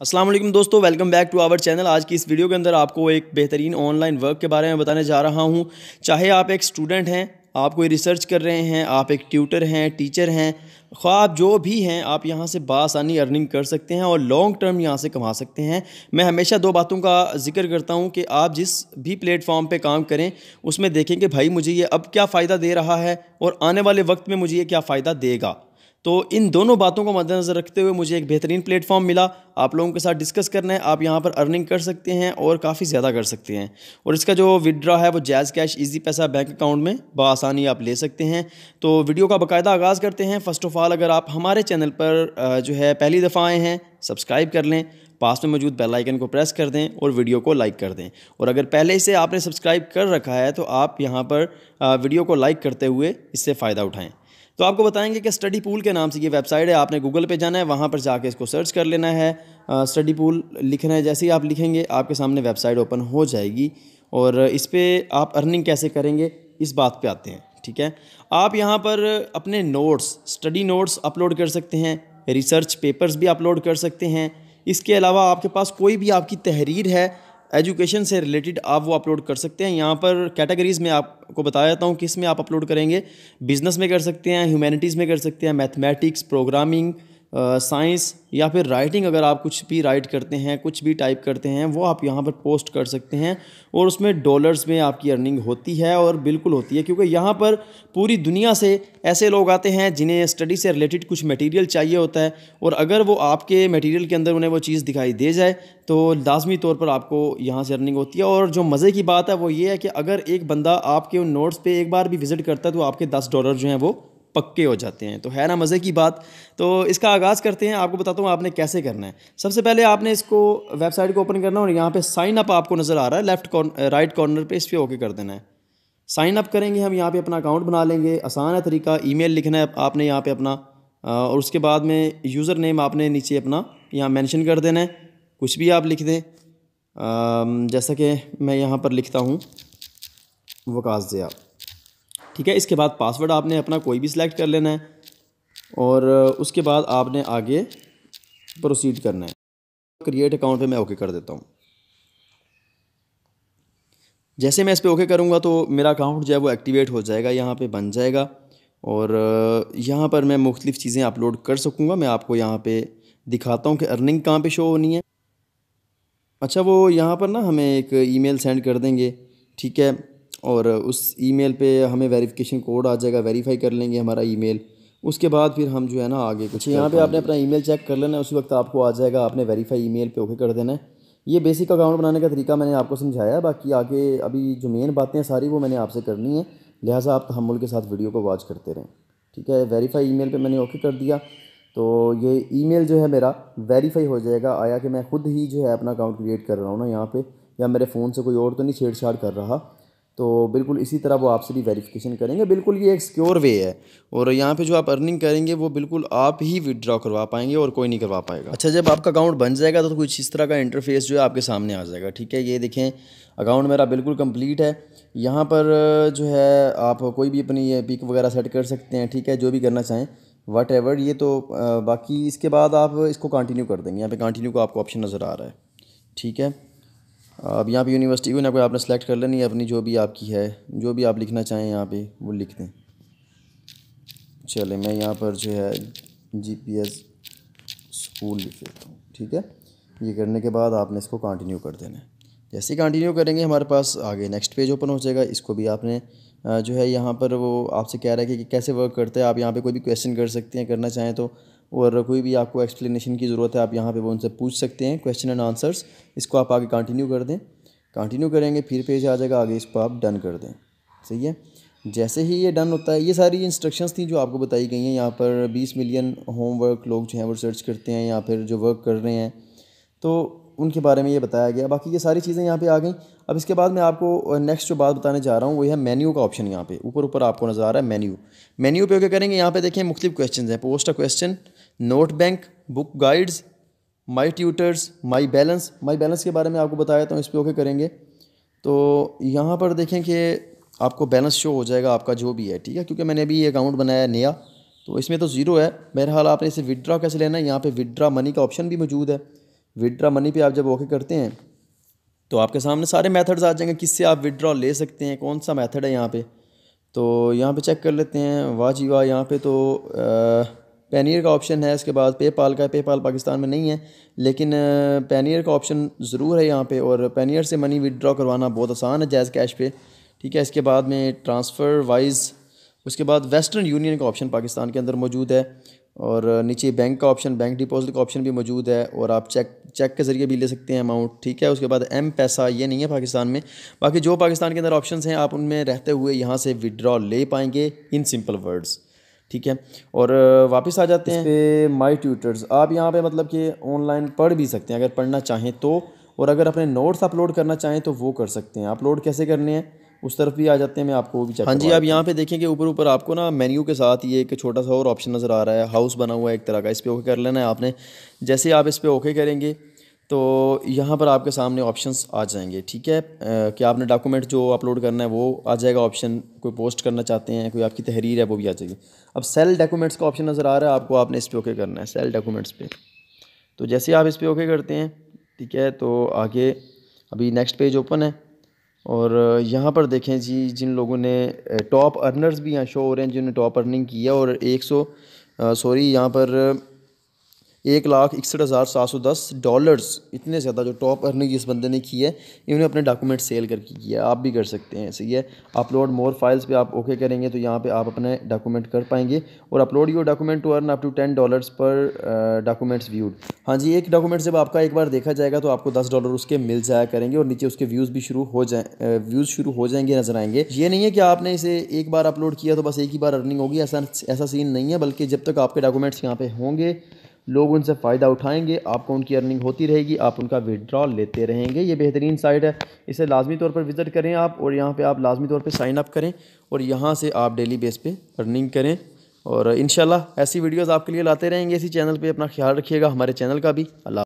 असलम दोस्तों welcome back to our channel आज की इस वीडियो के अंदर आपको एक बेहतरीन ऑनलाइन वर्क के बारे में बताने जा रहा हूँ चाहे आप एक स्टूडेंट हैं आप कोई रिसर्च कर रहे हैं आप एक ट्यूटर हैं टीचर हैं ख्वाब जो भी हैं आप यहाँ से बासानी अर्निंग कर सकते हैं और लॉन्ग टर्म यहाँ से कमा सकते हैं मैं हमेशा दो बातों का जिक्र करता हूँ कि आप जिस भी प्लेटफॉर्म पे काम करें उसमें देखें कि भाई मुझे ये अब क्या फ़ायदा दे रहा है और आने वाले वक्त में मुझे ये क्या फ़ायदा देगा तो इन दोनों बातों को मद्देनज़र रखते हुए मुझे एक बेहतरीन प्लेटफॉर्म मिला आप लोगों के साथ डिस्कस करना है आप यहाँ पर अर्निंग कर सकते हैं और काफ़ी ज़्यादा कर सकते हैं और इसका जो विदड्रा है वो जैज़ कैश ईजी पैसा बैंक अकाउंट में बसानी आप ले सकते हैं तो वीडियो का बाकायदा आगाज़ करते हैं फ़र्स्ट ऑफ़ ऑल अगर आप हमारे चैनल पर जो है पहली दफ़ा आए हैं सब्सक्राइब कर लें पास में मौजूद बेल आइकन को प्रेस कर दें और वीडियो को लाइक कर दें और अगर पहले से आपने सब्सक्राइब कर रखा है तो आप यहाँ पर वीडियो को लाइक करते हुए इससे फ़ायदा उठाएँ तो आपको बताएंगे कि स्टडी पूल के नाम से ये वेबसाइट है आपने गूगल पे जाना है वहाँ पर जाके इसको सर्च कर लेना है स्टडी पूल लिखना है जैसे ही आप लिखेंगे आपके सामने वेबसाइट ओपन हो जाएगी और इस पर आप अर्निंग कैसे करेंगे इस बात पर आते हैं ठीक है आप यहाँ पर अपने नोट्स स्टडी नोट्स अपलोड कर सकते हैं रिसर्च पेपर्स भी अपलोड कर सकते हैं इसके अलावा आपके पास कोई भी आपकी तहरीर है एजुकेशन से रिलेटेड आप वो अपलोड कर सकते हैं यहाँ पर कैटेगरीज़ में आपको बता देता हूँ किस में आप अपलोड करेंगे बिज़नेस में कर सकते हैं ह्यूमैनिटीज़ में कर सकते हैं मैथमेटिक्स प्रोग्रामिंग साइंस या फिर राइटिंग अगर आप कुछ भी राइट करते हैं कुछ भी टाइप करते हैं वो आप यहाँ पर पोस्ट कर सकते हैं और उसमें डॉलर्स में आपकी अर्निंग होती है और बिल्कुल होती है क्योंकि यहाँ पर पूरी दुनिया से ऐसे लोग आते हैं जिन्हें स्टडी से रिलेटेड कुछ मटेरियल चाहिए होता है और अगर वो आपके मटेरियल के अंदर उन्हें वो चीज़ दिखाई दे जाए तो लाजमी तौर पर आपको यहाँ से अर्निंग होती है और जो मज़े की बात है वो ये है कि अगर एक बंदा आपके उन नोट्स पर एक बार भी विज़िट करता है तो आपके दस डॉलर जो हैं वो पक्के हो जाते हैं तो है ना मज़े की बात तो इसका आगाज़ करते हैं आपको बताता हूँ आपने कैसे करना है सबसे पहले आपने इसको वेबसाइट को ओपन करना और यहाँ पर साइन अप आपको नज़र आ रहा है लेफ्ट राइट कॉर्नर पर इस पर ओके कर देना है साइन अप करेंगे हम यहाँ पे अपना अकाउंट बना लेंगे आसान है तरीका ईमेल लिखना है आपने यहाँ पर अपना और उसके बाद में यूज़र नेम आपने नीचे अपना यहाँ मेंशन कर देना है कुछ भी आप लिख दें जैसा कि मैं यहाँ पर लिखता हूँ वकास ज़िया ठीक है इसके बाद पासवर्ड आपने अपना कोई भी सिलेक्ट कर लेना है और उसके बाद आपने आगे प्रोसीड करना है क्रिएट अकाउंट पे मैं ओके कर देता हूँ जैसे मैं इस पर ओके करूँगा तो मेरा अकाउंट जो है वो एक्टिवेट हो जाएगा यहाँ पर बन जाएगा और यहाँ पर मैं मुख्तलिफ़ चीज़ें अपलोड कर सकूँगा मैं आपको यहाँ पर दिखाता हूँ कि अर्निंग कहाँ पर शो होनी है अच्छा वो यहाँ पर ना हमें एक ईमेल सेंड कर देंगे ठीक है और उस ईमेल पे हमें वेरिफिकेशन कोड आ जाएगा वेरीफाई कर लेंगे हमारा ईमेल उसके बाद फिर हम जो है ना आगे कुछ यहाँ पे आपने अपना ईमेल चेक कर लेना है उसी वक्त आपको आ जाएगा आपने वेरीफाई ईमेल पे ओके कर देना है ये बेसिक अकाउंट बनाने का तरीका मैंने आपको समझाया बाकी आगे अभी जो मेन बातें सारी वो मैंने आपसे करनी है लिहाजा आप तहमुल के साथ वीडियो को वॉच करते रहें ठीक है वेरीफाई ईमेल पे मैंने ओके कर दिया तो ये ईमेल जो है मेरा वेरीफाई हो जाएगा आया कि मैं खुद ही जो है अपना अकाउंट क्रिएट कर रहा हूँ ना यहाँ पर या मेरे फ़ोन से कोई और तो नहीं छेड़छाड़ कर रहा तो बिल्कुल इसी तरह वो आपसे भी वेरिफिकेशन करेंगे बिल्कुल ये एक सिक्योर वे है और यहाँ पे जो आप अर्निंग करेंगे वो बिल्कुल आप ही विदड्रॉ करवा पाएंगे और कोई नहीं करवा पाएगा अच्छा जब आपका अकाउंट बन जाएगा तो, कुछ इस तरह का इंटरफेस जो है आपके सामने आ जाएगा ठीक है ये देखें अकाउंट मेरा बिल्कुल कम्प्लीट है यहाँ पर जो है आप कोई भी अपनी पिक वगैरह सेट कर सकते हैं ठीक है जो भी करना चाहें वट एवर ये तो बाकी इसके बाद आप इसको कंटिन्यू कर देंगे यहाँ पर कंटिन्यू का आपको ऑप्शन नज़र आ रहा है ठीक है अब यहाँ पे यूनिवर्सिटी को ना कोई आपने सेलेक्ट कर लेनी है अपनी जो भी आपकी है जो भी आप लिखना चाहें यहाँ पे वो लिख दें चले मैं यहाँ पर जो है जीपीएस स्कूल लिख देता हूँ ठीक है ये करने के बाद आपने इसको कंटिन्यू कर देना है जैसे ही कंटिन्यू करेंगे हमारे पास आगे नेक्स्ट पेज ओपन हो जाएगा इसको भी आपने जो है यहाँ पर वो आपसे कह रहा है कि कैसे वर्क करते हैं आप यहाँ पर कोई भी क्वेश्चन कर सकते हैं करना चाहें तो और कोई भी आपको एक्सप्लेनेशन की ज़रूरत है आप यहाँ पे वो उनसे पूछ सकते हैं क्वेश्चन एंड आंसर्स इसको आप आगे कंटिन्यू कर दें कंटिन्यू करेंगे फिर पेज आ जाएगा आगे इसको आप डन कर दें सही है जैसे ही ये डन होता है ये सारी इंस्ट्रक्शंस थी जो आपको बताई गई हैं यहाँ पर बीस मिलियन होमवर्क लोग जो हैं वो सर्च करते हैं या फिर जो वर्क कर रहे हैं तो उनके बारे में ये बताया गया बाकी ये सारी चीज़ें यहाँ पर आ गई अब इसके बाद मैं आपको नेक्स्ट जो बात बताने जा रहा हूँ वो है मेन्यू का ऑप्शन यहाँ पे ऊपर ऊपर आपको नज़र आ रहा है मेन्यू मेन्यू पे क्या करेंगे यहाँ पे देखें मुख्तु क्वेश्चन हैं post a question note bank book guides my tutors my balance my balance के बारे में आपको बताया तो इस पर ओके करेंगे तो यहाँ पर देखें कि आपको बैलेंस शो हो जाएगा आपका जो भी है ठीक है क्योंकि मैंने अभी ये अकाउंट बनाया है नया तो इसमें तो ज़ीरो है बहरहाल आपने इसे विदड्रा कैसे लेना है यहाँ पे विदड्रा मनी का ऑप्शन भी मौजूद है विदड्रा मनी पे आप जब ओके करते हैं तो आपके सामने सारे मेथड्स आ जाएंगे किससे आप विदड्रा ले सकते हैं कौन सा मेथड है यहाँ पे तो यहाँ पे चेक कर लेते हैं वाह जी वाह यहाँ पे तो आ, पैनियर का ऑप्शन है इसके बाद पेपाल का पेपाल पाकिस्तान में नहीं है लेकिन पैनियर का ऑप्शन ज़रूर है यहाँ पे और पैनियर से मनी विदड्रॉ करवाना बहुत आसान है जैज़ कैश पे ठीक है इसके बाद में ट्रांसफ़र वाइज उसके बाद वेस्टर्न यूनियन का ऑप्शन पाकिस्तान के अंदर मौजूद है और नीचे बैंक का ऑप्शन बैंक डिपॉजिट का ऑप्शन भी मौजूद है और आप चेक चेक के ज़रिए भी ले सकते हैं अमाउंट ठीक है उसके बाद एम पैसा ये नहीं है पाकिस्तान में बाकी जो पाकिस्तान के अंदर ऑप्शन हैं आप उनमें रहते हुए यहाँ से विड्रॉ ले पाएंगे इन सिंपल वर्ड्स ठीक है और वापस आ जाते हैं माई ट्यूटर्स आप यहाँ पे मतलब कि ऑनलाइन पढ़ भी सकते हैं अगर पढ़ना चाहें तो और अगर अपने नोट्स अपलोड करना चाहें तो वो कर सकते हैं अपलोड कैसे करने हैं उस तरफ भी आ जाते हैं मैं आपको वो भी हाँ जी आप यहाँ पे देखेंगे ऊपर ऊपर आपको ना मेन्यू के साथ ये एक छोटा सा और ऑप्शन नज़र आ रहा है हाउस बना हुआ है एक तरह का इस पर ओके कर लेना है आपने जैसे आप इस पर ओके करेंगे तो यहाँ पर आपके सामने ऑप्शंस आ जाएंगे ठीक है कि आपने डॉक्यूमेंट जो अपलोड करना है वो आ जाएगा ऑप्शन कोई पोस्ट करना चाहते हैं कोई आपकी तहरीर है वो भी आ जाएगी अब सेल डॉक्यूमेंट्स का ऑप्शन नज़र आ रहा है आपको आपने इस पर ओके करना है सेल डॉक्यूमेंट्स पे तो जैसे आप इस पर ओके करते हैं ठीक है तो आगे अभी नेक्स्ट पेज ओपन है और यहाँ पर देखें जी जिन लोगों ने टॉप अर्नर्स भी यहाँ शो हो रहे हैं जिन्होंने टॉप अर्निंग किया और एक सौ सॉरी यहाँ पर एक लाख इकसठ हज़ार सात सौ दस डॉलर्स इतने ज़्यादा जो टॉप अर्निंग जिस बंदे ने की है इन्होंने अपने डॉक्यूमेंट सेल करके किया आप भी कर सकते हैं सही है अपलोड मोर फाइल्स पे आप ओके करेंगे तो यहाँ पे आप अपने डॉक्यूमेंट कर पाएंगे और upload your document to earn up to ten dollars per documents viewed हाँ जी एक डॉक्यूमेंट जब आपका एक बार देखा जाएगा तो आपको दस डॉलर उसके मिल जाया करेंगे और नीचे उसके व्यूज़ भी शुरू हो जाए व्यूज़ शुरू हो जाएंगे नजर आएंगे ये नहीं है कि आपने इसे एक बार अपलोड किया तो बस एक ही बार अर्निंग होगी ऐसा ऐसा सीन नहीं है बल्कि जब तक आपके डॉक्यूमेंट्स यहाँ पे होंगे लोग उनसे फ़ायदा उठाएंगे आपको उनकी अर्निंग होती रहेगी आप उनका विड्रॉल लेते रहेंगे ये बेहतरीन साइट है इसे लाजमी तौर पर विज़िट करें आप और यहाँ पे आप लाजमी तौर पे साइन अप करें और यहाँ से आप डेली बेस पे अर्निंग करें और इन ऐसी वीडियोज़ आपके लिए लाते रहेंगे इसी चैनल पर अपना ख्याल रखिएगा हमारे चैनल का भी अल्लाह